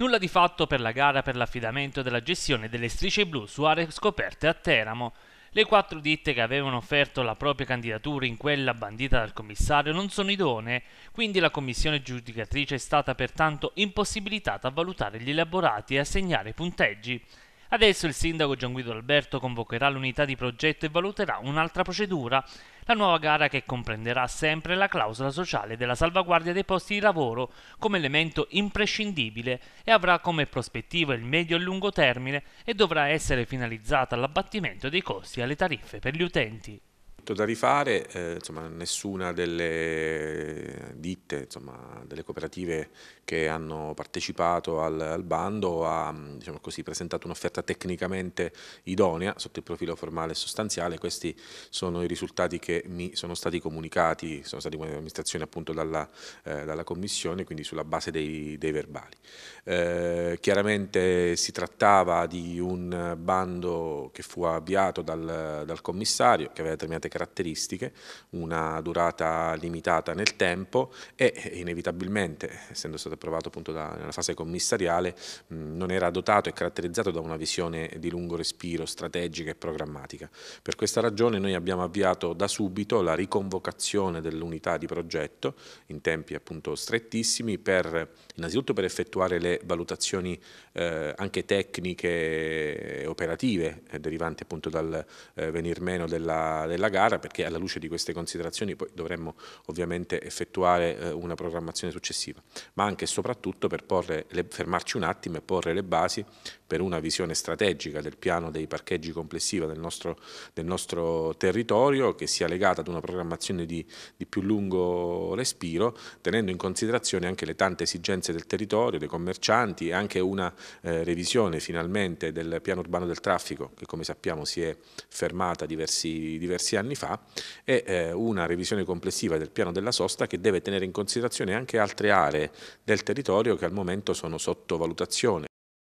Nulla di fatto per la gara per l'affidamento della gestione delle strisce blu su aree scoperte a Teramo. Le quattro ditte che avevano offerto la propria candidatura in quella bandita dal commissario non sono idonee, quindi la commissione giudicatrice è stata pertanto impossibilitata a valutare gli elaborati e assegnare punteggi. Adesso il sindaco Gian Guido Alberto convocherà l'unità di progetto e valuterà un'altra procedura, la nuova gara che comprenderà sempre la clausola sociale della salvaguardia dei posti di lavoro come elemento imprescindibile e avrà come prospettiva il medio e lungo termine e dovrà essere finalizzata all'abbattimento dei costi alle tariffe per gli utenti tutto da rifare, eh, insomma, nessuna delle ditte, insomma, delle cooperative che hanno partecipato al, al bando ha mm, diciamo così, presentato un'offerta tecnicamente idonea sotto il profilo formale e sostanziale, questi sono i risultati che mi sono stati comunicati, sono stati comunicati appunto dalla, eh, dalla, Commissione, quindi sulla base dei, dei verbali. Eh, chiaramente si trattava di un bando che fu avviato dal, dal commissario che aveva determinate caratteristiche caratteristiche, una durata limitata nel tempo e eh, inevitabilmente, essendo stato approvato appunto da, nella fase commissariale, non era dotato e caratterizzato da una visione di lungo respiro, strategica e programmatica. Per questa ragione noi abbiamo avviato da subito la riconvocazione dell'unità di progetto in tempi appunto strettissimi per innanzitutto per effettuare le valutazioni eh, anche tecniche e operative eh, derivanti appunto dal eh, venir meno della, della gara gara perché alla luce di queste considerazioni poi dovremmo ovviamente effettuare eh, una programmazione successiva, ma anche e soprattutto per le, fermarci un attimo e porre le basi per una visione strategica del piano dei parcheggi complessiva del nostro, del nostro territorio che sia legata ad una programmazione di, di più lungo respiro, tenendo in considerazione anche le tante esigenze del territorio, dei commercianti e anche una eh, revisione finalmente del piano urbano del traffico che come sappiamo si è fermata diversi, diversi anni anni fa, è eh, una revisione complessiva del piano della sosta che deve tenere in considerazione anche altre aree del territorio che al momento sono sotto valutazione.